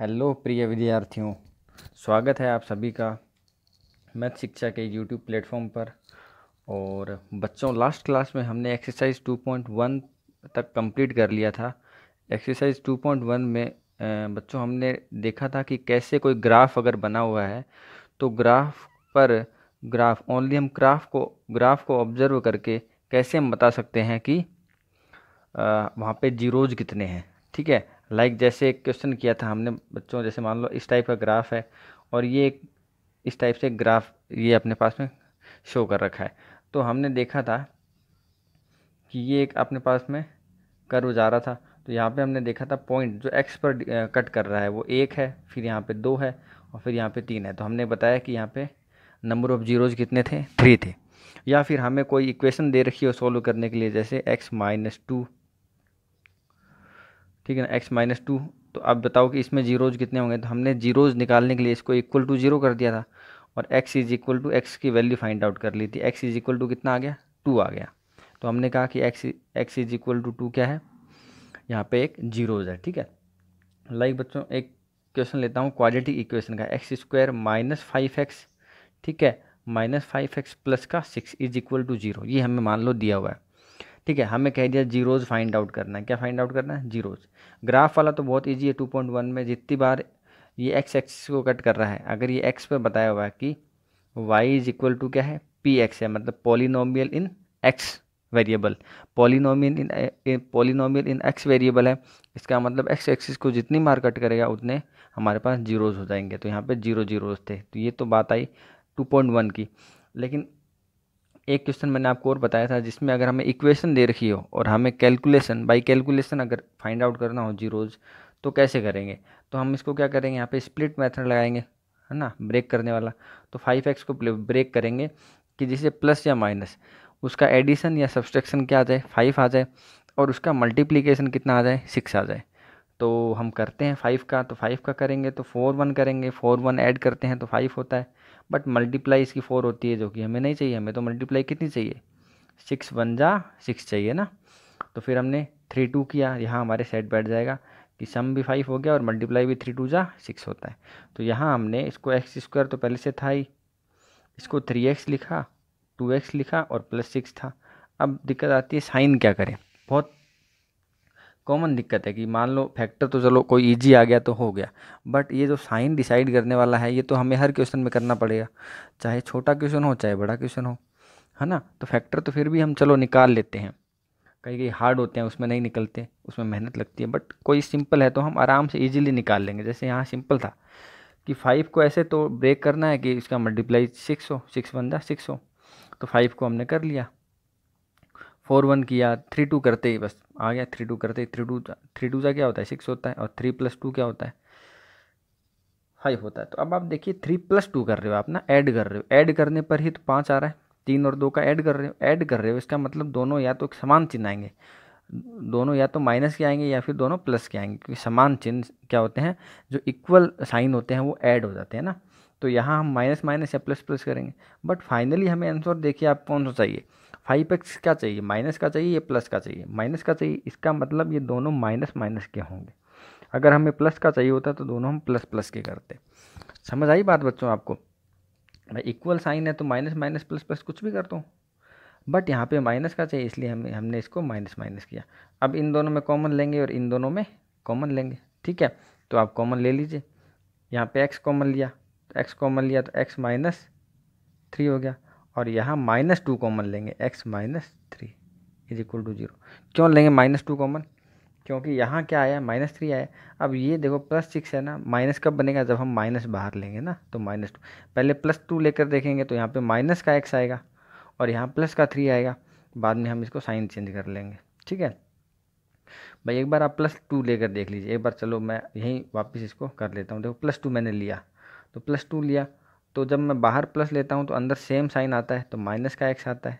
hello प्रिय विद्यार्थियों स्वागत है आप सभी का मैथ शिक्षा के यूट्यूब प्लेटफॉर्म पर और बच्चों लास्ट क्लास में हमने एक्सरसाइज 2.1 तक कंप्लीट कर लिया था एक्सरसाइज 2.1 में बच्चों हमने देखा था कि कैसे कोई ग्राफ अगर बना हुआ है तो ग्राफ पर ग्राफ ओनली हम ग्राफ को ग्राफ को ऑब्जर्व करके कैसे हम बता सकते हैं कि वहाँ पे जीरोज कितने हैं ठीक है लाइक like जैसे एक क्वेश्चन किया था हमने बच्चों जैसे मान लो इस टाइप का ग्राफ है और ये एक इस टाइप से ग्राफ ये अपने पास में शो कर रखा है तो हमने देखा था कि ये एक अपने पास में कर्व जा रहा था तो यहाँ पे हमने देखा था पॉइंट जो एक्स पर कट कर रहा है वो एक है फिर यहाँ पे दो है और फिर यहाँ पे तीन है तो हमने बताया कि यहाँ पे नंबर ऑफ़ जीरोज कितने थे थ्री थे या फिर हमें कोई इक्वेशन दे रखी हो सॉल्व करने के लिए जैसे एक्स माइनस टू ठीक है ना एक्स माइनस टू तो आप बताओ कि इसमें जीरोज़ कितने होंगे तो हमने जीरोज़ निकालने के लिए इसको इक्वल टू जीरो कर दिया था और x is equal to x की वैल्यू फाइंड आउट कर ली थी एक्स इज इक्वल टू कितना आ गया टू आ गया तो हमने कहा कि x x is equal to two क्या है यहाँ पे एक जीरोज़ है ठीक है लाइक बच्चों एक क्वेश्चन लेता हूँ क्वाड्रेटिक इक्वेशन का x square minus five x ठीक है माइनस फाइव एक्स प्लस का six is equal to zero ये हमें मान लो दिया हुआ है ठीक है हमें कह दिया जीरोज़ फाइंड आउट करना है क्या फाइंड आउट करना है जीरोज़ ग्राफ वाला तो बहुत ईजी है टू पॉइंट वन में जितनी बार ये एक्स एक्सिस को कट कर रहा है अगर ये एक्स पर बताया हुआ है कि वाई इज इक्वल टू क्या है पी एक्स है मतलब polynomial in x variable polynomial in polynomial in x variable है इसका मतलब एक्स एक्सिस को जितनी मार कट करेगा उतने हमारे पास जीरोज़ हो जाएंगे तो यहाँ पे जीरो जीरोज़ थे तो ये तो बात आई टू पॉइंट वन की लेकिन एक क्वेश्चन मैंने आपको और बताया था जिसमें अगर हमें इक्वेशन दे रखी हो और हमें कैलकुलेशन बाई कैलकुलेशन अगर फाइंड आउट करना हो जीरोज़ तो कैसे करेंगे तो हम इसको क्या करेंगे यहाँ पे स्प्लिट मेथड लगाएंगे है ना ब्रेक करने वाला तो फाइव एक्स को ब्रेक करेंगे कि जिसे प्लस या माइनस उसका एडिशन या सब्सट्रैक्शन क्या आ जाए फाइव आ जाए और उसका मल्टीप्लीकेशन कितना आ जाए सिक्स आ जाए तो हम करते हैं फाइव का तो फाइव का करेंगे तो फोर वन करेंगे फोर वन ऐड करते हैं तो फाइव होता है बट मल्टीप्लाई इसकी फोर होती है जो कि हमें नहीं चाहिए हमें तो मल्टीप्लाई कितनी चाहिए सिक्स वन जा सिक्स चाहिए ना तो फिर हमने थ्री टू किया यहाँ हमारे सेट बैठ जाएगा कि सम भी फाइव हो गया और मल्टीप्लाई भी थ्री टू जा सिक्स होता है तो यहाँ हमने इसको एक्स स्क्वायर तो पहले से था ही इसको थ्री एक्स लिखा टू एक्स लिखा और प्लस सिक्स था अब दिक्कत आती है साइन क्या करें बहुत कॉमन दिक्कत है कि मान लो फैक्टर तो चलो कोई इजी आ गया तो हो गया बट ये जो साइन डिसाइड करने वाला है ये तो हमें हर क्वेश्चन में करना पड़ेगा चाहे छोटा क्वेश्चन हो चाहे बड़ा क्वेश्चन हो है ना तो फैक्टर तो फिर भी हम चलो निकाल लेते हैं कई कई हार्ड होते हैं उसमें नहीं निकलते उसमें मेहनत लगती है बट कोई सिंपल है तो हम आराम से ईजिली निकाल लेंगे जैसे यहाँ सिंपल था कि फाइव को ऐसे तो ब्रेक करना है कि इसका मल्टीप्लाई सिक्स हो सिक्स वन जा सिक्स हो तो फाइव को हमने कर लिया फोर वन किया थ्री टू करते ही बस आ गया थ्री टू करते ही थ्री टू थ्री टू सा क्या होता है सिक्स होता है और थ्री प्लस टू क्या होता है फाइव होता है तो अब आप देखिए थ्री प्लस टू कर रहे हो आप ना ऐड कर रहे हो ऐड करने पर ही तो पाँच आ रहा है तीन और दो का ऐड कर रहे हो ऐड कर रहे हो इसका मतलब दोनों या तो समान चिन्ह आएंगे दोनों या तो माइनस के आएंगे या फिर दोनों प्लस के आएंगे क्योंकि समान चिन्ह क्या होते हैं जो इक्वल साइन होते हैं वो ऐड हो जाते हैं ना तो यहाँ हम माइनस माइनस या प्लस प्लस करेंगे बट फाइनली हमें आंसर देखिए आप कौन सा चाहिए फाइव एक्स का चाहिए माइनस का चाहिए या प्लस का चाहिए माइनस का चाहिए इसका मतलब ये दोनों माइनस माइनस के होंगे अगर हमें प्लस का चाहिए होता तो दोनों हम प्लस प्लस के करते समझ आई बात बच्चों आपको भाई इक्वल साइन है तो माइनस माइनस प्लस प्लस कुछ भी करता हूँ बट यहाँ पे माइनस का चाहिए इसलिए हम हमने इसको माइनस माइनस किया अब इन दोनों में कॉमन लेंगे और इन दोनों में कॉमन लेंगे ठीक है तो आप कॉमन ले लीजिए यहाँ पे एक्स कॉमन लिया तो एक्स कॉमन लिया तो एक्स माइनस थ्री हो गया और यहाँ माइनस टू कॉमन लेंगे x minus three is equal to zero क्यों लेंगे माइनस टू कॉमन क्योंकि यहाँ क्या आया माइनस थ्री आया अब ये देखो प्लस सिक्स है ना माइनस कब बनेगा जब हम माइनस बाहर लेंगे ना तो माइनस टू पहले प्लस टू लेकर देखेंगे तो यहाँ पे माइनस का एक्स आएगा और यहाँ प्लस का थ्री आएगा बाद में हम इसको साइन चेंज कर लेंगे ठीक है भाई एक बार आप प्लस टू लेकर देख लीजिए एक बार चलो मैं यहीं वापस इसको कर लेता हूँ देखो प्लस टू मैंने लिया तो प्लस टू लिया तो जब मैं बाहर प्लस लेता हूँ तो अंदर सेम साइन आता है तो माइनस का एक्स आता है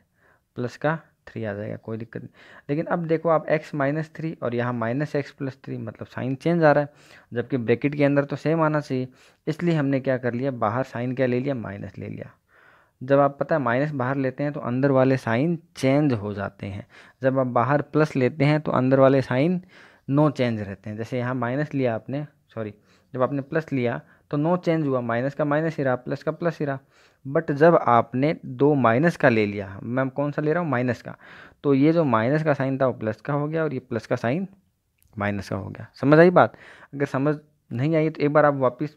प्लस का थ्री आ जाएगा कोई दिक्कत नहीं लेकिन अब देखो आप एक्स माइनस थ्री और यहाँ माइनस एक्स प्लस थ्री मतलब साइन चेंज आ रहा है जबकि ब्रैकेट के अंदर तो सेम आना चाहिए इसलिए हमने क्या कर लिया बाहर साइन क्या ले लिया माइनस ले लिया जब आप पता है माइनस बाहर लेते हैं तो अंदर वाले साइन चेंज हो जाते हैं जब आप बाहर प्लस लेते हैं तो अंदर वाले साइन नो चेंज रहते हैं जैसे यहाँ माइनस लिया आपने सॉरी जब आपने प्लस लिया तो नो चेंज हुआ माइनस का माइनस ही रहा प्लस का प्लस ही रहा बट जब आपने दो माइनस का ले लिया मैं कौन सा ले रहा हूँ माइनस का तो ये जो माइनस का साइन था वो प्लस का हो गया और ये प्लस का साइन माइनस का हो गया समझ आई बात अगर समझ नहीं आई तो एक बार आप वापस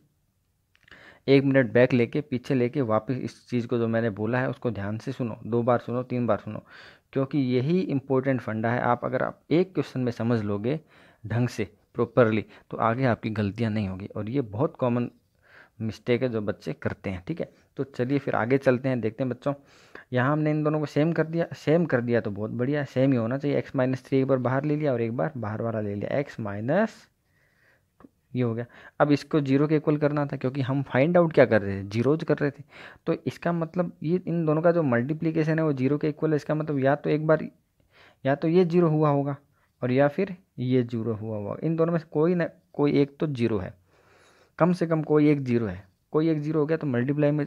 एक मिनट बैक लेके पीछे लेके वापस इस चीज़ को जो मैंने बोला है उसको ध्यान से सुनो दो बार सुनो तीन बार सुनो क्योंकि यही इम्पोर्टेंट फंडा है आप अगर आप एक क्वेश्चन में समझ लोगे ढंग से प्रॉपरली तो आगे आपकी गलतियाँ नहीं होगी और ये बहुत कॉमन मिस्टेक है जो बच्चे करते हैं ठीक है तो चलिए फिर आगे चलते हैं देखते हैं बच्चों यहाँ हमने इन दोनों को सेम कर दिया सेम कर दिया तो बहुत बढ़िया सेम ही होना चाहिए एक्स माइनस थ्री एक बार बाहर ले लिया और एक बार बाहर वाला ले लिया एक्स माइनस ये हो गया अब इसको जीरो के इक्वल करना था क्योंकि हम फाइंड आउट क्या कर रहे थे जीरोज कर रहे थे तो इसका मतलब ये इन दोनों का जो मल्टीप्लीकेशन है वो जीरो के इक्वल है इसका मतलब या तो एक बार या तो ये जीरो हुआ होगा और या फिर ये जीरो हुआ होगा इन दोनों में से कोई ना कोई एक तो जीरो है कम से कम कोई एक जीरो है कोई एक जीरो हो गया तो मल्टीप्लाई में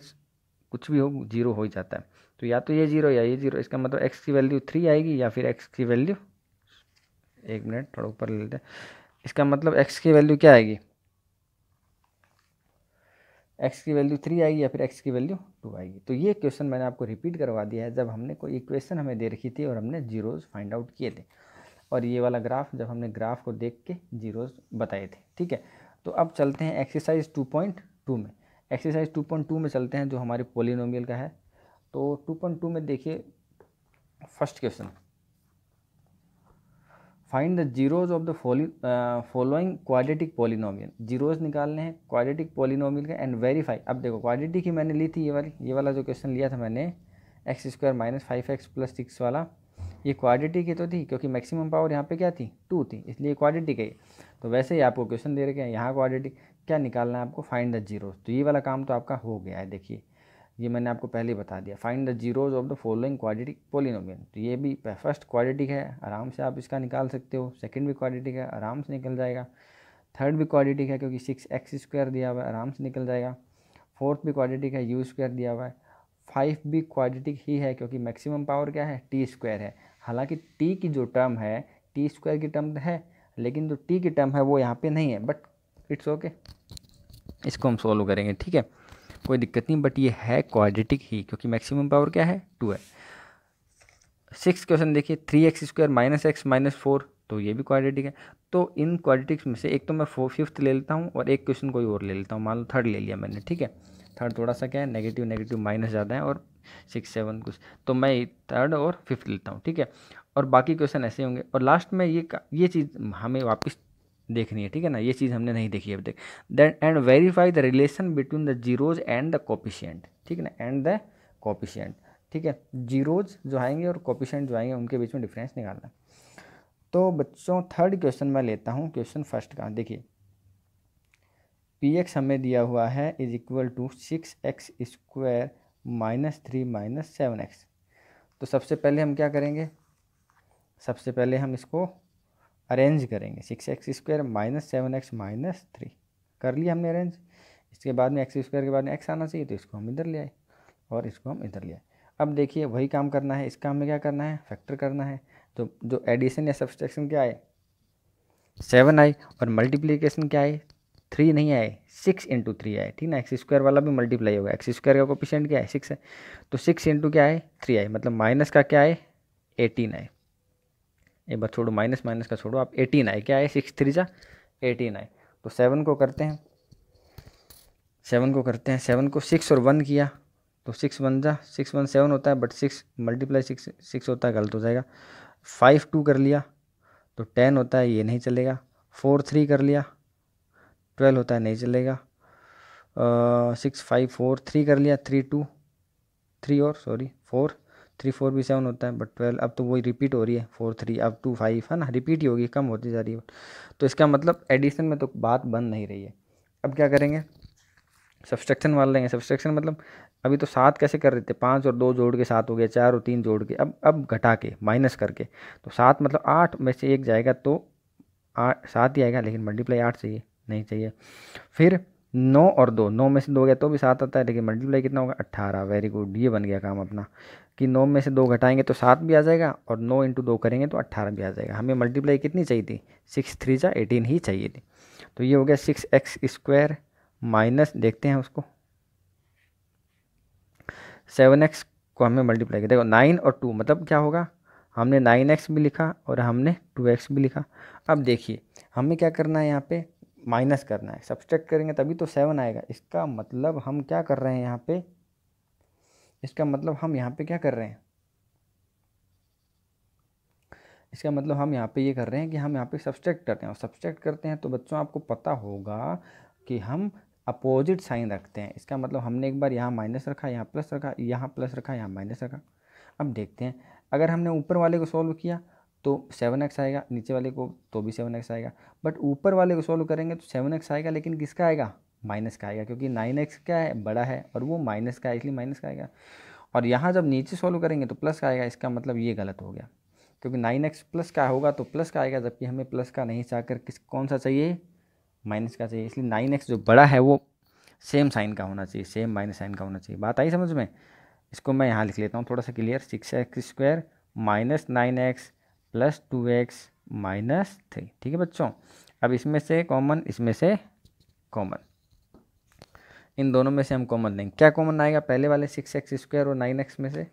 कुछ भी हो जीरो हो ही जाता है तो या तो ये जीरो या ये जीरो इसका मतलब एक्स की वैल्यू थ्री आएगी या फिर एक्स की वैल्यू एक मिनट थोड़ा ऊपर ले लेते हैं इसका मतलब एक्स की वैल्यू क्या आएगी एक्स की वैल्यू थ्री आएगी या फिर एक्स की वैल्यू टू आएगी तो ये क्वेश्चन मैंने आपको रिपीट करवा दिया है जब हमने कोई इक्वेशन हमें दे रखी थी और हमने जीरोज़ फाइंड आउट किए थे और ये वाला ग्राफ जब हमने ग्राफ को देख के जीरोज़ बताए थे ठीक है तो अब चलते हैं एक्सरसाइज 2.2 में एक्सरसाइज 2.2 में चलते हैं जो हमारे पोलिनोमियल का है तो 2.2 में देखिए first question find the zeros of the following quadratic polynomial zeros निकालने हैं क्वाड्रेटिक पोलिनोमियल का एंड वेरीफाई अब देखो क्वाड्रेटिक ही मैंने ली थी ये वाली ये वाला जो क्वेश्चन लिया था मैंने x square minus five x plus six वाला ये क्वाड्रेटिक ही तो थी क्योंकि मैक्सिमम पावर यहाँ पे क्या थी टू थी इसलिए क्वाड्रेटिक है तो वैसे ही आपको क्वेश्चन दे रखे हैं यहाँ क्वाड्रेटिक क्या निकालना है आपको फाइंड द जीरोज तो ये वाला काम तो आपका हो गया है देखिए ये मैंने आपको पहले बता दिया find the zeros of the following quadratic polynomial तो ये भी फर्स्ट क्वाड्रेटिक है आराम से आप इसका निकाल सकते हो सेकंड भी क्वाड्रेटिक है आराम से निकल जाएगा थर्ड भी क्वाड्रेटिक है क्योंकि सिक्स एक्स स्क्वायर दिया हुआ है आराम से निकल जाएगा फोर्थ भी क्वाड्रेटिक है यू स्क्वायर दिया हुआ है फाइव भी क्वाड्रेटिक ही है क्योंकि मैक्सिमम पावर क्या है टी स्क्वायर है हालांकि टी की जो टर्म है टी स्क्वायर की टर्म है लेकिन जो टी की टर्म है वो यहाँ पे नहीं है बट इट्स ओके इसको हम सोल्व करेंगे ठीक है कोई दिक्कत नहीं बट ये है क्वाड्रेटिक ही क्योंकि मैक्सिमम पावर क्या है टू है सिक्स क्वेश्चन देखिए three x square minus x minus four तो ये भी क्वाड्रेटिक है तो इन क्वाड्रेटिक्स में से एक तो मैं फोर फिफ्थ ले लेता हूँ और एक क्वेश्चन कोई और ले लेता हूँ मान लो थर्ड ले लिया मैंने ठीक है थर्ड थोड़ा सा क्या है नेगेटिव नेगेटिव माइनस ज़्यादा है और सिक्स सेवन कुछ तो मैं थर्ड और फिफ्थ लेता हूँ ठीक है और बाकी क्वेश्चन ऐसे होंगे और लास्ट में ये ये चीज़ हमें वापस देखनी है ठीक है ना ये चीज़ हमने नहीं देखी है अब तक then and verify the relation between the zeros and the coefficient ठीक है ना एंड द कॉपिशियंट ठीक है जीरोज जो आएंगे और कॉपिशियंट जो आएंगे उनके बीच में डिफरेंस निकालना तो बच्चों थर्ड क्वेश्चन मैं लेता हूँ क्वेश्चन फर्स्ट का देखिए पी एक्स हमें दिया हुआ है is equal to six x square minus three minus seven x तो सबसे पहले हम क्या करेंगे सबसे पहले हम इसको अरेंज करेंगे six x square minus seven x minus three कर लिया हमने अरेंज इसके बाद में एक्स स्क्वायर के बाद में एक्स आना चाहिए तो इसको हम इधर ले आए और इसको हम इधर ले आए अब देखिए वही काम करना है इस काम में क्या करना है फैक्टर करना है तो जो एडिशन या सब्सट्रैक्शन क्या आए सेवन आए और मल्टीप्लीकेशन क्या आए थ्री नहीं आए सिक्स इंटू थ्री आए ठीक ना एक्स स्क्वायर वाला भी मल्टीप्लाई होगा एक्स स्क्वायर का कोपिशेंट क्या है सिक्स है तो सिक्स इंटू क्या है थ्री आए मतलब माइनस का क्या है एटीन आए एक बार छोड़ो माइनस माइनस का छोड़ो आप एटीन आए क्या है सिक्स थ्री जा एटीन आए तो सेवन को करते हैं सेवन को करते हैं सेवन को सिक्स और वन किया तो सिक्स वन जा सिक्स वन सेवन होता है but six multiply six six होता है गलत हो जाएगा फाइव टू कर लिया तो टेन होता है ये नहीं चलेगा फोर थ्री कर लिया ट्वेल्व होता है नहीं चलेगा सिक्स फाइव फोर थ्री कर लिया थ्री टू थ्री और सॉरी फोर थ्री फोर भी सेवन होता है बट ट्वेल्व अब तो वही रिपीट हो रही है फोर थ्री अब टू फाइव है ना रिपीट ही होगी कम होती जा रही है तो इसका मतलब एडिशन में तो बात बन नहीं रही है अब क्या करेंगे सब्सट्रक्शन वाले लेंगे सब्सट्रक्शन मतलब अभी तो सात कैसे कर रहे थे पाँच और दो जोड़ के सात हो गया चार और तीन जोड़ के अब अब घटा के माइनस करके तो सात मतलब आठ में से एक जाएगा तो आठ सात ही आएगा लेकिन मल्टीप्लाई आठ चाहिए नहीं चाहिए फिर नौ और दो नौ में से दो गया तो भी सात आता है लेकिन मल्टीप्लाई कितना होगा अट्ठारह वेरी गुड ये बन गया काम अपना कि नौ में से दो घटाएंगे तो सात भी आ जाएगा और नौ इंटू दो करेंगे तो अट्ठारह भी आ जाएगा हमें मल्टीप्लाई कितनी चाहिए थी सिक्स थ्री जा एटीन ही चाहिए थी तो ये हो गया सिक्स एक्स स्क्वायर माइनस देखते हैं उसको सेवन एक्स को हमें मल्टीप्लाई कर देखो नाइन और टू मतलब क्या होगा हमने नाइन एक्स भी लिखा और हमने टू एक्स भी लिखा अब देखिए हमें क्या करना है यहाँ पर माइनस करना है सब्सट्रैक्ट करेंगे तभी तो सेवन आएगा इसका मतलब हम क्या कर रहे हैं यहाँ पे इसका मतलब हम यहाँ पे क्या कर रहे हैं इसका मतलब हम यहाँ पे ये कर रहे हैं कि हम यहाँ पे सब्सट्रैक्ट करते हैं और सब्सट्रैक्ट करते हैं तो बच्चों आपको पता होगा कि हम अपोजिट साइन रखते हैं इसका मतलब हमने एक बार यहाँ माइनस रखा यहाँ प्लस रखा यहाँ प्लस रखा यहाँ माइनस रखा अब देखते हैं अगर हमने ऊपर वाले को सॉल्व किया तो सेवन एक्स आएगा नीचे वाले को तो भी सेवन एक्स आएगा बट ऊपर वाले को सॉल्व करेंगे तो सेवन एक्स आएगा लेकिन किसका आएगा माइनस का आएगा क्योंकि नाइन एक्स क्या है बड़ा है और वो माइनस का है इसलिए माइनस का आएगा और यहाँ जब नीचे सॉल्व करेंगे तो प्लस का आएगा इसका मतलब ये गलत हो गया क्योंकि नाइन एक्स प्लस का होगा तो प्लस का आएगा जबकि हमें प्लस का नहीं कर किस कौन सा चाहिए माइनस का चाहिए इसलिए नाइन एक्स जो बड़ा है वो सेम साइन का होना चाहिए सेम माइनस साइन का होना चाहिए बात आई समझ में इसको मैं यहाँ लिख लेता हूँ थोड़ा सा clear six x square minus nine x plus two x minus three ठीक है बच्चों अब इसमें से कॉमन इसमें से कॉमन इन दोनों में से हम कॉमन लेंगे क्या कॉमन आएगा पहले वाले सिक्स एक्स स्क्वायर और नाइन एक्स में से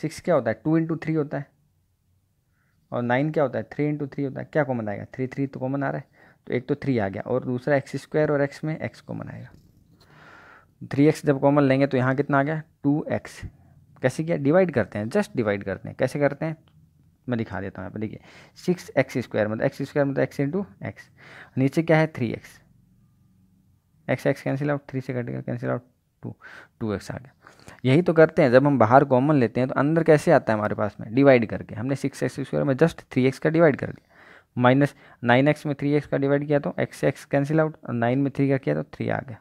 सिक्स क्या होता है टू इंटू थ्री होता है और नाइन क्या होता है थ्री इंटू थ्री होता है क्या कॉमन आएगा थ्री थ्री तो कॉमन आ रहा है तो एक तो थ्री आ गया और दूसरा एक्स स्क्वायर और एक्स में एक्स कॉमन आएगा थ्री एक्स जब कॉमन लेंगे तो यहाँ कितना आ गया टू एक्स कैसे किया डिवाइड करते हैं जस्ट डिवाइड करते हैं कैसे करते हैं मैं दिखा देता हूँ यहाँ पर देखिए सिक्स एक्स स्क्वायर मतलब एक्स स्क्वायर मतलब एक्स इंटू एक्स नीचे क्या है three x x x cancel out three से कटेगा cancel out two two x आ गया यही तो करते हैं जब हम बाहर कॉमन लेते हैं तो अंदर कैसे आता है हमारे पास में डिवाइड करके हमने सिक्स एक्स स्क्वायर में जस्ट थ्री एक्स का डिवाइड कर दिया माइनस नाइन एक्स में थ्री एक्स का डिवाइड किया तो एक्स एक्स कैंसिल आउट और नाइन में थ्री का किया तो थ्री आ गया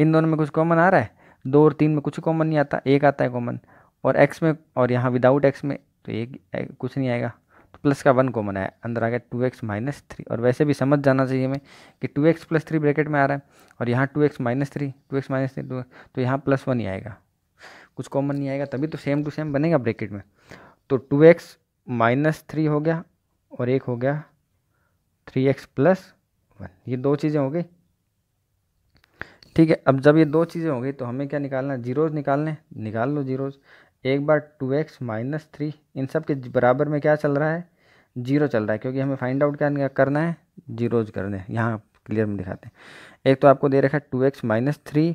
इन दोनों में कुछ कॉमन आ रहा है दो और तीन में कुछ कॉमन नहीं आता एक आता है कॉमन और एक्स में और यहाँ विदाउट एक्स में तो एक, कुछ नहीं आएगा तो प्लस का वन कॉमन आया अंदर आ गया टू एक्स माइनस थ्री और वैसे भी समझ जाना चाहिए हमें कि two x plus three bracket में आ रहा है और यहाँ two x minus three two x minus three तो यहाँ प्लस वन ही आएगा कुछ कॉमन नहीं आएगा तभी तो सेम टू सेम बनेगा ब्रैकेट में तो टू एक्स माइनस थ्री हो गया और एक हो गया थ्री एक्स प्लस वन ये दो चीज़ें हो गई ठीक है अब जब ये दो चीज़ें हो गई तो हमें क्या निकालना है जीरोज़ निकालने निकाल लो जीरोज़ एक बार टू एक्स माइनस थ्री इन सब के बराबर में क्या चल रहा है जीरो चल रहा है क्योंकि हमें फाइंड आउट क्या करना है जीरोज़ करने यहाँ क्लियर में दिखाते हैं एक तो आपको दे रखा है टू एक्स माइनस थ्री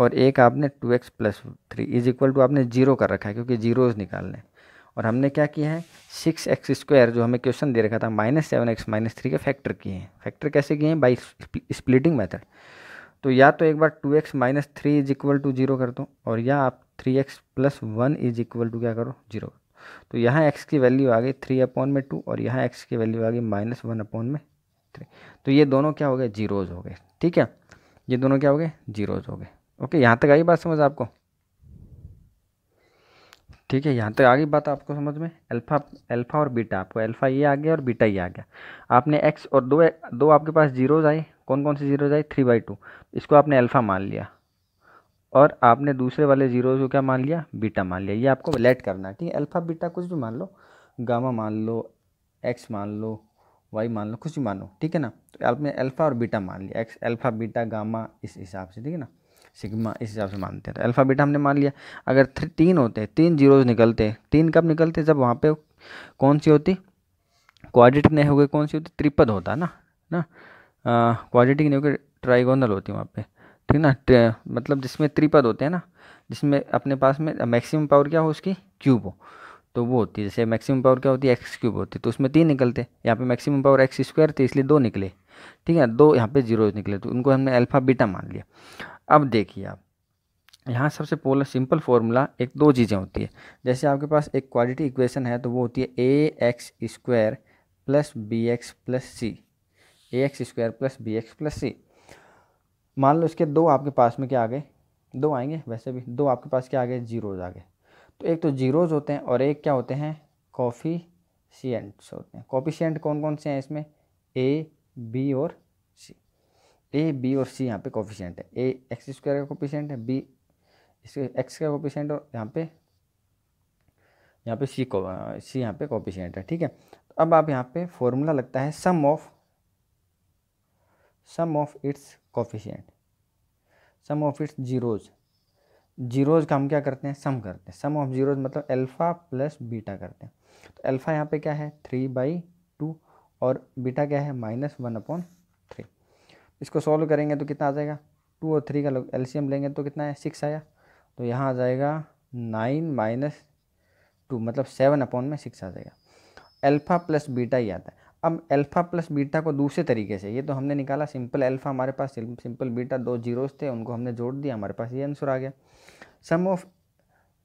और एक आपने two x plus three is equal to आपने जीरो कर रखा है क्योंकि जीरोज़ निकालने और हमने क्या किया है सिक्स एक्स स्क्वायर जो हमें क्वेश्चन दे रखा था minus seven x minus three के फैक्टर किए हैं फैक्टर कैसे किए हैं बाई स्प्लिटिंग मैथड तो या तो एक बार two x minus three is equal to zero कर दो और या आप three x plus one is equal to क्या करो जीरो तो यहाँ एक्स की वैल्यू आ गई थ्री अपॉन में टू और यहाँ एक्स की वैल्यू आ गई माइनस वन अपॉन में थ्री तो ये दोनों क्या हो गए जीरोज़ हो गए ठीक है ये दोनों क्या हो गए जीरोज़ हो गए ओके यहाँ तक आई बात समझ आपको ठीक है यहाँ तक आ गई बात आपको समझ में अल्फ़ा अल्फ़ा और बीटा आपको अल्फ़ा ये आ गया और बीटा ये आ गया आपने एक्स और दो दो आपके पास जीरोज़ आए कौन कौन से जीरोज़ आए थ्री बाई टू इसको आपने अल्फ़ा मान लिया और आपने दूसरे वाले जीरोज़ को क्या मान लिया बीटा मान लिया ये आपको लेट करना है ठीक है अल्फ़ा बीटा कुछ भी मान लो गामा मान लो एक्स मान लो वाई मान लो कुछ भी मान लो ठीक है ना तो आपने अल्फ़ा और बीटा मान लिया एक्स अल्फ़ा बीटा गामा इस हिसाब से ठीक है ना सिग्मा इस हिसाब से मानते हैं तो अल्फ़ा बीटा हमने मान लिया अगर तीन होते हैं तीन जीरोज निकलते हैं तीन कब निकलते जब वहाँ पर कौन सी होती क्वाड्रेटिक नहीं हो गए कौन सी होती त्रिपद होता ना ना क्वाड्रेटिक नहीं होगी ट्राइगोनल होती है वहाँ पे ठीक ना मतलब जिसमें त्रिपद होते हैं ना जिसमें अपने पास में मैक्सिमम पावर क्या हो उसकी क्यूब हो तो वो होती है जैसे मैक्सिमम पावर क्या होती है एक्स क्यूब होती है तो उसमें तीन निकलते यहाँ पे मैक्सिमम पावर एक्स स्क्वायर थे इसलिए दो निकले ठीक है दो यहाँ पे जीरो निकले तो उनको हमने अल्फा बीटा मान लिया अब देखिए आप यहाँ सबसे पोलर सिंपल फॉर्मूला एक दो चीज़ें होती है जैसे आपके पास एक क्वाड्रेटिक इक्वेशन है तो वो होती है a x square plus b x plus c a x square plus b x plus c मान लो इसके दो आपके पास में क्या आ गए दो आएंगे वैसे भी दो आपके पास क्या आ गए जीरोज आ गए तो एक तो जीरोज होते हैं और एक क्या होते हैं कॉफ़ी सीएंट्स होते हैं कॉपीशियंट कौन कौन से हैं इसमें ए बी और सी ए बी और सी यहाँ पे कॉफिशेंट है ए एक्स स्क्वायर का सेंट है बी इसके एक्स का सेंट और यहाँ पे यहाँ पे सी सी यहाँ पे सेंट है ठीक है तो अब आप यहाँ पे फॉर्मूला लगता है sum of sum of its coefficient sum of its zeros zeros का हम क्या करते हैं सम करते हैं सम ऑफ जीरोज मतलब अल्फ़ा प्लस बीटा करते हैं तो अल्फ़ा यहाँ पे क्या है थ्री बाई टू और बीटा क्या है माइनस वन अपॉन थ्री इसको सॉल्व करेंगे तो कितना आ जाएगा टू और थ्री का लोग एलसीएम लेंगे तो कितना है सिक्स आया तो यहाँ आ जाएगा नाइन माइनस टू मतलब सेवन अपॉन में सिक्स आ जाएगा अल्फ़ा प्लस बीटा ही आता है अब अल्फ़ा प्लस बीटा को दूसरे तरीके से ये तो हमने निकाला सिंपल अल्फ़ा हमारे पास सिंपल बीटा दो जीरोस थे उनको हमने जोड़ दिया हमारे पास ये आंसर आ गया sum of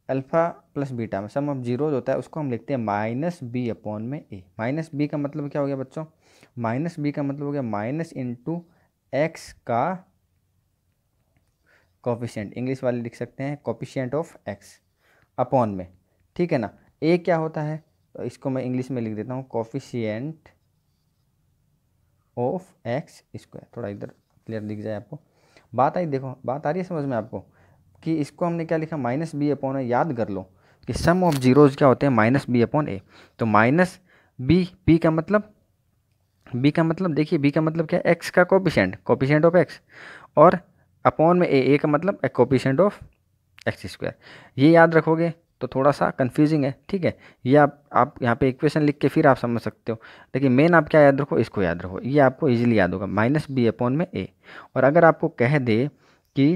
alpha plus beta में सम ऑफ जीरोज होता है उसको हम लिखते हैं माइनस बी अपॉन में ए माइनस बी का मतलब क्या हो गया बच्चों माइनस बी का मतलब हो गया माइनस इंटू एक्स का कॉपिशेंट इंग्लिश वाले लिख सकते हैं कॉपिशेंट ऑफ एक्स अपॉन में ठीक है ना ए क्या होता है तो इसको मैं इंग्लिश में लिख देता हूँ कॉफिशियंट ऑफ एक्स स्क्वायर थोड़ा इधर क्लियर दिख जाए आपको बात आई देखो बात आ रही है समझ में आपको कि इसको हमने क्या लिखा माइनस बी अपॉन ए याद कर लो कि सम ऑफ जीरोज क्या होते हैं माइनस बी अपॉन ए तो माइनस बी पी का मतलब बी का मतलब देखिए बी का मतलब क्या है एक्स का कोपिशेंट कोपिशेंट ऑफ एक्स और अपॉन में ए ए का मतलब कोपिशेंट ऑफ एक्स स्क्वायर ये याद रखोगे तो थोड़ा सा कन्फ्यूजिंग है ठीक है ये आप आप यहाँ पे इक्वेशन लिख के फिर आप समझ सकते हो लेकिन मेन आप क्या याद रखो इसको याद रखो ये आपको इजीली याद होगा माइनस बी अपॉन में ए और अगर आपको कह दे कि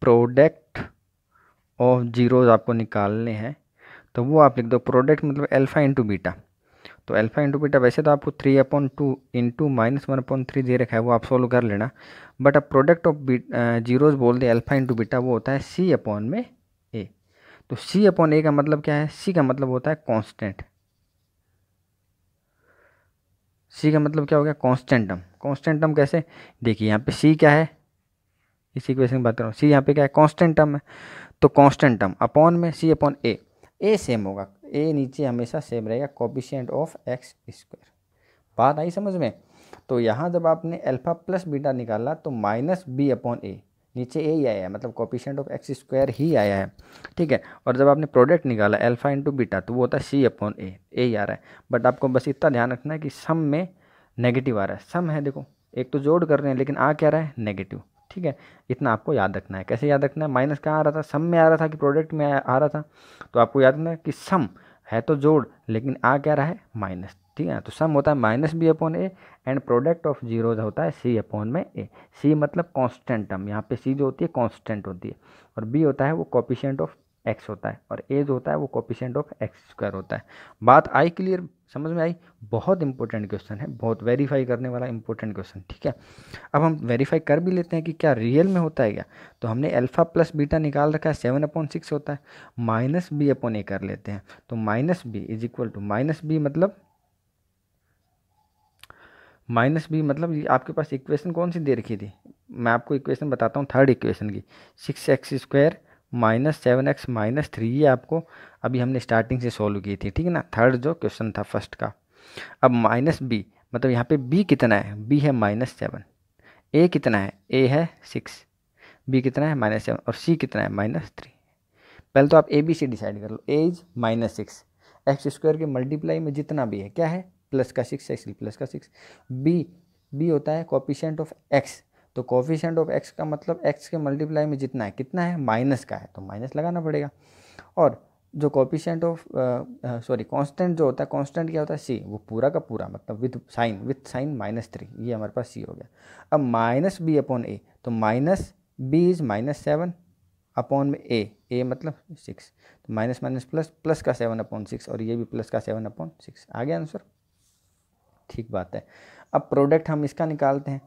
प्रोडक्ट ऑफ जीरोज आपको निकालने हैं तो वो आप लिख दो प्रोडक्ट मतलब अल्फ़ा इंटू बीटा तो अल्फ़ा इंटू बीटा वैसे तो आपको three upon two into minus one upon three दे रखा है वो आप सोल्व कर लेना बट अब प्रोडक्ट ऑफ जीरोज बोल दे अल्फ़ा इंटू बीटा वो होता है सी अपॉन में तो सी अपॉन ए का मतलब क्या है सी का मतलब होता है कांस्टेंट सी का मतलब क्या हो गया कॉन्स्टेंटम टर्म कांस्टेंट टर्म कैसे देखिए यहाँ पे सी क्या है इस इक्वेशन की बात कर रहा हूँ सी यहाँ पे क्या है कॉन्स्टेंट टर्म है तो कॉन्स्टेंटम टर्म अपॉन में सी अपॉन ए ए सेम होगा ए नीचे हमेशा सेम रहेगा कॉपिशियंट ऑफ एक्स स्क्वायर बात आई समझ में तो यहाँ जब आपने अल्फा प्लस बीटा निकाला तो माइनस बी अपॉन ए नीचे ए ही आया है मतलब कॉपिशेंट ऑफ एक्स स्क्वायर ही आया है ठीक है और जब आपने प्रोडक्ट निकाला अल्फ़ा इंटू बीटा तो वो होता है सी अपॉन ए ए ही आ रहा है बट आपको बस इतना ध्यान रखना है कि सम में नेगेटिव आ रहा है सम है देखो एक तो जोड़ कर रहे हैं लेकिन आ क्या रहा है नेगेटिव ठीक है इतना आपको याद रखना है कैसे याद रखना है माइनस कहाँ आ रहा था सम में आ रहा था कि प्रोडक्ट में आ रहा था तो आपको याद रखना है कि सम है तो जोड़ लेकिन आ क्या रहा है माइनस ठीक है तो सम होता है minus b upon a and product of zero होता है सी अपॉन में ए सी मतलब कांस्टेंट टर्म यहाँ पे सी जो होती है कांस्टेंट होती है और बी होता है वो कॉपिशेंट ऑफ एक्स होता है और ए जो होता है वो कॉपिशेंट ऑफ एक्स स्क्वायर होता है बात आई क्लियर समझ में आई बहुत इंपॉर्टेंट क्वेश्चन है बहुत वेरीफाई करने वाला इंपॉर्टेंट क्वेश्चन ठीक है अब हम वेरीफाई कर भी लेते हैं कि क्या रियल में होता है क्या तो हमने अल्फा प्लस बीटा निकाल रखा है सेवन अपॉन सिक्स होता है माइनस बी अपॉन ए कर लेते हैं तो minus b is equal to minus b मतलब माइनस बी मतलब आपके पास इक्वेशन कौन सी दे रखी थी मैं आपको इक्वेशन बताता हूँ थर्ड इक्वेशन की six x square minus seven x minus three ये आपको अभी हमने स्टार्टिंग से सॉल्व की थी ठीक है ना थर्ड जो क्वेश्चन था फर्स्ट का अब माइनस बी मतलब यहाँ पे बी कितना है बी है माइनस सेवन ए कितना है ए है सिक्स बी कितना है माइनस सेवन और सी कितना है माइनस थ्री पहले तो आप ए बी सी डिसाइड कर लो a is minus six x square के मल्टीप्लाई में जितना भी है क्या है प्लस का सिक्स है इसलिए प्लस का सिक्स बी बी होता है कॉपिशेंट ऑफ एक्स तो कॉफिशेंट ऑफ एक्स का मतलब एक्स के मल्टीप्लाई में जितना है कितना है माइनस का है तो माइनस लगाना पड़ेगा और जो कॉपिशेंट ऑफ सॉरी कांस्टेंट जो होता है कांस्टेंट क्या होता है सी वो पूरा का पूरा मतलब with sign with sign minus three ये हमारे पास सी हो गया अब माइनस बी अपॉन ए तो minus b is minus seven upon में ए ए मतलब सिक्स तो माइनस माइनस प्लस प्लस का सेवन अपॉन सिक्स और ये भी प्लस का सेवन अपॉन सिक्स आ गया आंसर ठीक बात है अब प्रोडक्ट हम इसका निकालते हैं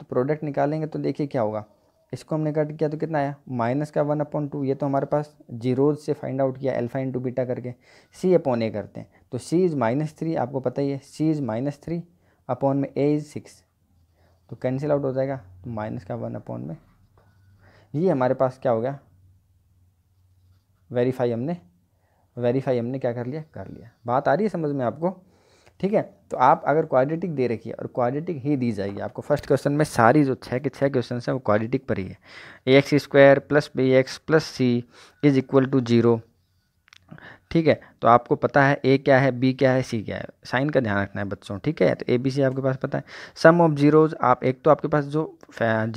तो प्रोडक्ट निकालेंगे तो देखिए क्या होगा इसको हमने कट किया तो कितना आया माइनस का वन अपॉन टू ये तो हमारे पास जीरोज से फाइंड आउट किया एल्फा इंटू बीटा करके सी अपॉन ए करते हैं तो सी इज़ माइनस थ्री आपको पता ही है c is minus three upon में ए इज़ सिक्स तो कैंसिल आउट हो जाएगा तो माइनस का वन अपॉन में ये हमारे पास क्या हो गया वेरीफाई हमने वेरीफाई हमने क्या कर लिया कर लिया बात आ रही है समझ में आपको ठीक है तो आप अगर क्वाड्रेटिक दे रखिए और क्वाड्रेटिक ही दी जाएगी आपको फर्स्ट क्वेश्चन में सारी जो छः के छः क्वेश्चन हैं वो क्वाड्रेटिक पर ही है a x square plus b x plus c is equal to zero ठीक है तो आपको पता है ए क्या है बी क्या है सी क्या है साइन का ध्यान रखना है बच्चों ठीक है तो ए बी सी आपके पास पता है सम ऑफ जीरोज आप एक तो आपके पास जो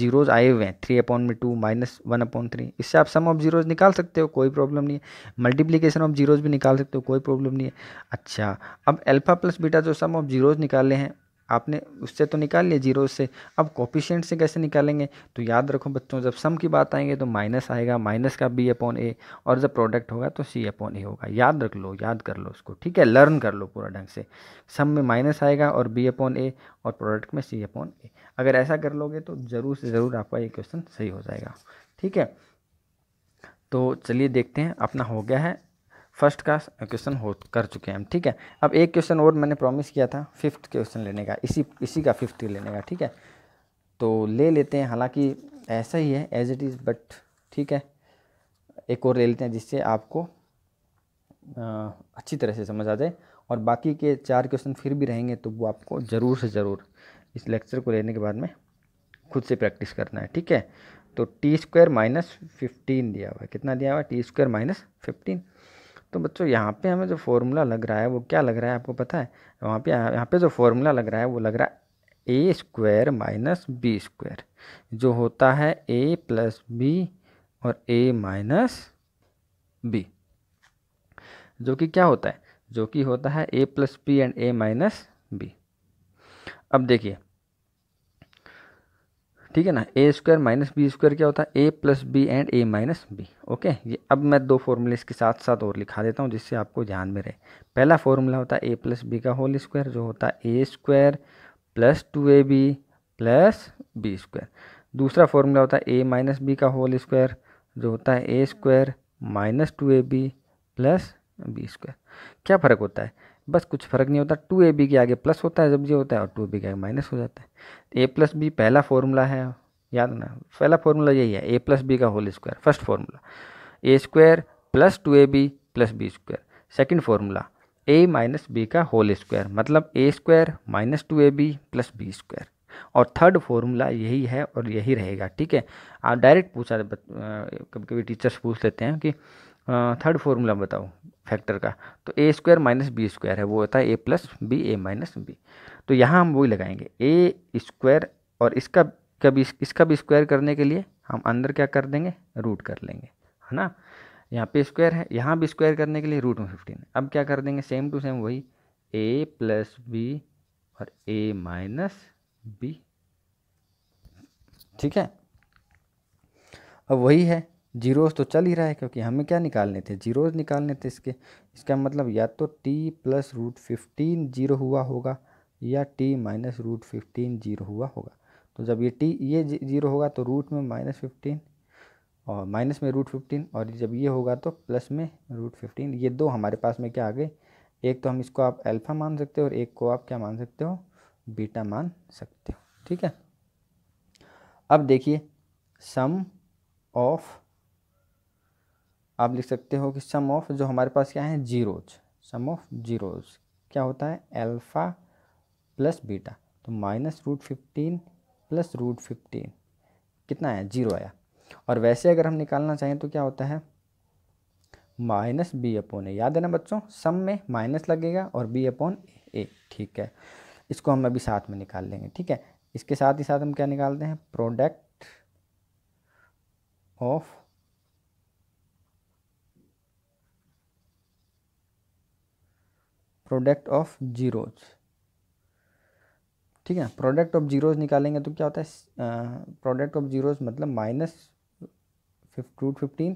जीरोज आए हुए हैं थ्री अपॉन में two minus one upon three इससे आप सम ऑफ जीरोज निकाल सकते हो कोई प्रॉब्लम नहीं है मल्टीप्लीकेशन ऑफ जीरोज भी निकाल सकते हो कोई प्रॉब्लम नहीं है अच्छा अब एल्फा प्लस बीटा जो सम ऑफ जीरोज निकाले हैं आपने उससे तो निकाल लिया जीरो से अब कॉपिशेंट से कैसे निकालेंगे तो याद रखो बच्चों जब सम की बात आएंगे तो माइनस आएगा माइनस का बी अपॉन ए और जब प्रोडक्ट होगा तो सी अपॉन ए होगा याद रख लो याद कर लो उसको ठीक है लर्न कर लो पूरा ढंग से सम में माइनस आएगा और बी अपॉन ए और प्रोडक्ट में सी अपॉन ए अगर ऐसा कर लोगे तो ज़रूर से ज़रूर आपका ये क्वेश्चन सही हो जाएगा ठीक है तो चलिए देखते हैं अपना हो गया है फर्स्ट का क्वेश्चन हो कर चुके हैं हम ठीक है अब एक क्वेश्चन और मैंने प्रॉमिस किया था फिफ्थ क्वेश्चन लेने का इसी इसी का फिफ्थ लेने का ठीक है तो ले लेते हैं हालांकि ऐसा ही है एज इट इज़ बट ठीक है एक और ले लेते हैं जिससे आपको आ, अच्छी तरह से समझ आ जाए और बाकी के चार क्वेश्चन फिर भी रहेंगे तो वो आपको ज़रूर से ज़रूर इस लेक्चर को लेने के बाद में खुद से प्रैक्टिस करना है ठीक है तो टी स्क्वायर माइनस फिफ्टीन दिया हुआ है कितना दिया हुआ है टी स्क्वायर माइनस फिफ्टीन तो बच्चों यहाँ पे हमें जो फॉर्मूला लग रहा है वो क्या लग रहा है आपको पता है वहाँ पे यहाँ पे जो फॉर्मूला लग रहा है वो लग रहा है a square minus b square जो होता है ए प्लस बी और ए माइनस बी जो कि क्या होता है जो कि होता है a plus b and a minus b अब देखिए ठीक है ना a square minus b square क्या होता है a plus b and a minus b okay ये अब मैं दो फॉर्मूले इसके साथ साथ और लिखा देता हूँ जिससे आपको ध्यान में रहे पहला फॉर्मूला होता है ए प्लस बी का होल स्क्वायर जो होता है a square plus two a b plus b square दूसरा फॉर्मूला होता है ए माइनस बी का होल स्क्वायर जो होता है a square minus two a b plus b square क्या फ़र्क होता है बस कुछ फ़र्क नहीं होता टू ए बी के आगे प्लस होता है जब ये होता है और टू बी के आगे माइनस हो जाता है ए प्लस बी पहला फॉर्मूला है याद ना पहला फॉर्मूला यही है ए प्लस बी का whole square first formula a square plus two a b plus b square second formula a minus b का होल स्क्वायर मतलब a square minus two a b plus b square और third formula यही है और यही रहेगा ठीक है आप डायरेक्ट पूछा कभी कभी टीचर्स पूछ लेते हैं कि थर्ड फॉर्मूला बताओ फैक्टर का तो a square minus b square है वो होता है a plus b a minus b तो यहाँ हम वही लगाएंगे ए स्क्वायर और इसका कभी इसका भी स्क्वायर करने के लिए हम अंदर क्या कर देंगे रूट कर लेंगे है ना यहाँ पे स्क्वायर है यहाँ भी स्क्वायर करने के लिए रूट में फिफ्टीन अब क्या कर देंगे सेम टू सेम वही ए प्लस बी और ए माइनस बी ठीक है अब वही है जीरोज़ तो चल ही रहा है क्योंकि हमें क्या निकालने थे जीरोज निकालने थे इसके इसका मतलब या तो t plus root fifteen zero हुआ होगा या t minus root fifteen zero हुआ होगा तो जब ये टी ये जीरो होगा तो रूट में माइनस फिफ्टीन और माइनस में रूट फिफ्टीन और जब ये होगा तो प्लस में रूट फिफ्टीन ये दो हमारे पास में क्या आ गए एक तो हम इसको आप अल्फ़ा मान सकते हो और एक को आप क्या मान सकते हो बीटा मान सकते हो ठीक है अब देखिए सम ऑफ़ आप लिख सकते हो कि सम ऑफ जो हमारे पास क्या है जीरोज सम ऑफ जीरोज क्या होता है अल्फ़ा प्लस बीटा तो minus root fifteen plus root fifteen कितना आया जीरो आया और वैसे अगर हम निकालना चाहें तो क्या होता है माइनस बी अपॉन ए याद है ना बच्चों सम में माइनस लगेगा और बी अपॉन ए ठीक है इसको हम अभी साथ में निकाल लेंगे ठीक है इसके साथ ही साथ हम क्या निकालते हैं product of product of zeros ठीक है प्रोडक्ट ऑफ जीरोज निकालेंगे तो क्या होता है प्रोडक्ट ऑफ जीरोज मतलब माइनस रूट फिफ्टीन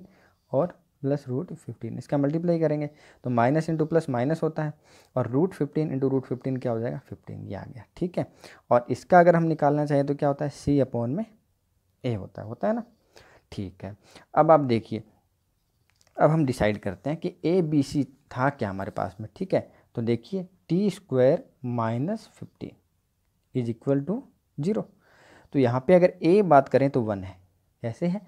और प्लस रूट फिफ्टीन इसका मल्टीप्लाई करेंगे तो माइनस इंटू प्लस माइनस होता है और root fifteen into root fifteen क्या हो जाएगा फिफ्टीन ये आ गया ठीक है और इसका अगर हम निकालना चाहिए तो क्या होता है सी अपॉन में ए होता है होता है ना ठीक है अब आप देखिए अब हम डिसाइड करते हैं कि ए बी सी था क्या हमारे पास में ठीक है तो देखिए t square minus fifty is equal to zero तो यहाँ पे अगर ए बात करें तो वन है ऐसे है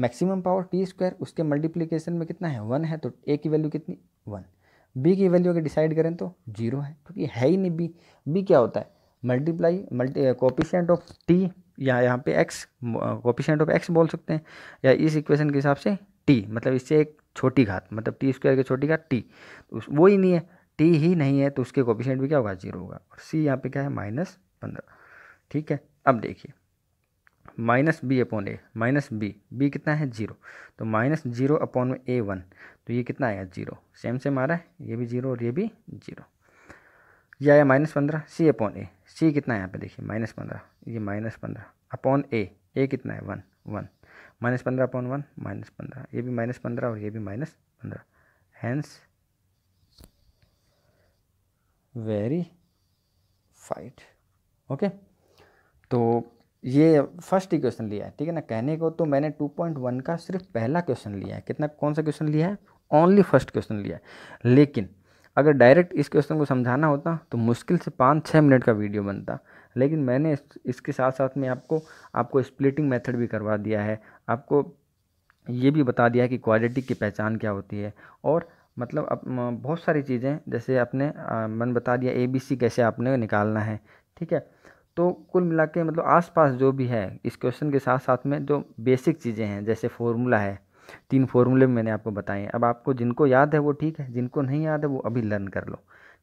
मैक्सिमम पावर टी स्क्वायर उसके मल्टीप्लीकेशन में कितना है वन है तो ए की वैल्यू कितनी वन बी की वैल्यू अगर डिसाइड करें तो जीरो है क्योंकि तो है ही नहीं बी बी क्या होता है multiply multi coefficient of t या यहाँ पे एक्स कॉपिशेंट ऑफ एक्स बोल सकते हैं या इस इक्वेशन के हिसाब से टी मतलब इससे एक छोटी घात मतलब टी स्क्वायर की छोटी घात टी तो वो ही नहीं है टी ही नहीं है तो उसके कोपिशेंट भी क्या होगा जीरो होगा और सी यहाँ पे क्या है माइनस पंद्रह ठीक है अब देखिए minus b upon a minus b b कितना है जीरो तो माइनस जीरो अपॉन में ए वन तो ये कितना आया जीरो सेम सेम आ रहा है ये भी जीरो और ये भी जीरो ये आया माइनस पंद्रह सी अपॉन ए सी कितना है यहाँ पे देखिए माइनस पंद्रह ये माइनस पंद्रह अपॉन ए ए कितना है वन वन माइनस पंद्रह अपॉन वन माइनस पंद्रह ये भी माइनस पंद्रह और ये भी माइनस पंद्रह हैंस वेरीफाइड ओके तो ये फर्स्ट ही क्वेश्चन लिया है ठीक है ना कहने को तो मैंने 2.1 का सिर्फ पहला क्वेश्चन लिया है कितना कौन सा क्वेश्चन लिया है ओनली फर्स्ट क्वेश्चन लिया है लेकिन अगर डायरेक्ट इस क्वेश्चन को समझाना होता तो मुश्किल से पाँच छः मिनट का वीडियो बनता लेकिन मैंने इस, इसके साथ साथ में आपको आपको स्प्लिटिंग मेथड भी करवा दिया है आपको ये भी बता दिया है कि क्वालिटी की पहचान क्या होती है और मतलब अप बहुत सारी चीज़ें जैसे आपने मन बता दिया ए बी सी कैसे आपने निकालना है ठीक है तो कुल मिला के मतलब आसपास जो भी है इस क्वेश्चन के साथ साथ में जो बेसिक चीज़ें हैं जैसे फॉर्मूला है तीन फॉर्मूले मैंने आपको बताए अब आपको जिनको याद है वो ठीक है जिनको नहीं याद है वो अभी लर्न कर लो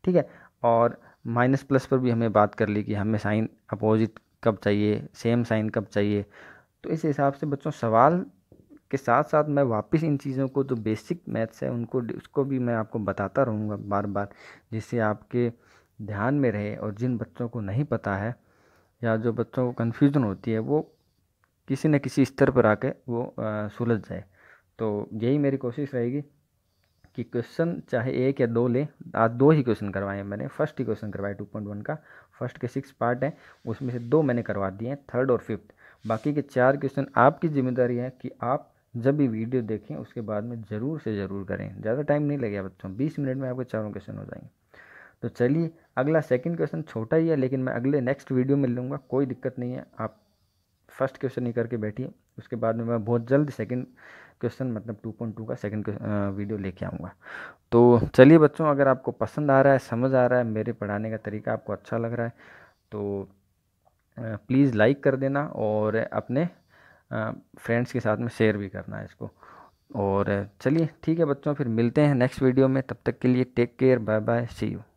ठीक है और माइनस प्लस पर भी हमें बात कर ली कि हमें साइन अपोजिट कब चाहिए सेम साइन कब चाहिए तो इस हिसाब से बच्चों सवाल के साथ साथ मैं वापस इन चीज़ों को जो बेसिक मैथ्स है उनको उसको भी मैं आपको बताता रहूँगा बार बार जिससे आपके ध्यान में रहे और जिन बच्चों को नहीं पता है या जो बच्चों को कन्फ्यूज़न होती है वो किसी न किसी स्तर पर आके वो सुलझ जाए तो यही मेरी कोशिश रहेगी कि क्वेश्चन चाहे एक या दो ले आज दो ही क्वेश्चन करवाए हैं मैंने फर्स्ट ही क्वेश्चन करवाया टू पॉइंट वन का फर्स्ट के सिक्स पार्ट हैं उसमें से दो मैंने करवा दिए हैं थर्ड और फिफ्थ बाकी के चार क्वेश्चन आपकी जिम्मेदारी है कि आप जब भी वीडियो देखें उसके बाद में ज़रूर से ज़रूर करें ज़्यादा टाइम नहीं लगेगा बच्चों बीस मिनट में आपके चारों क्वेश्चन हो जाएंगे तो चलिए अगला सेकंड क्वेश्चन छोटा ही है लेकिन मैं अगले नेक्स्ट वीडियो में लूँगा कोई दिक्कत नहीं है आप फर्स्ट क्वेश्चन ही करके बैठिए उसके बाद में मैं बहुत जल्द सेकंड क्वेश्चन मतलब 2.2 का सेकंड वीडियो लेके आऊँगा तो चलिए बच्चों अगर आपको पसंद आ रहा है समझ आ रहा है मेरे पढ़ाने का तरीका आपको अच्छा लग रहा है तो प्लीज़ लाइक कर देना और अपने फ्रेंड्स के साथ में शेयर भी करना है इसको और चलिए ठीक है बच्चों फिर मिलते हैं नेक्स्ट वीडियो में तब तक के लिए take care bye bye see you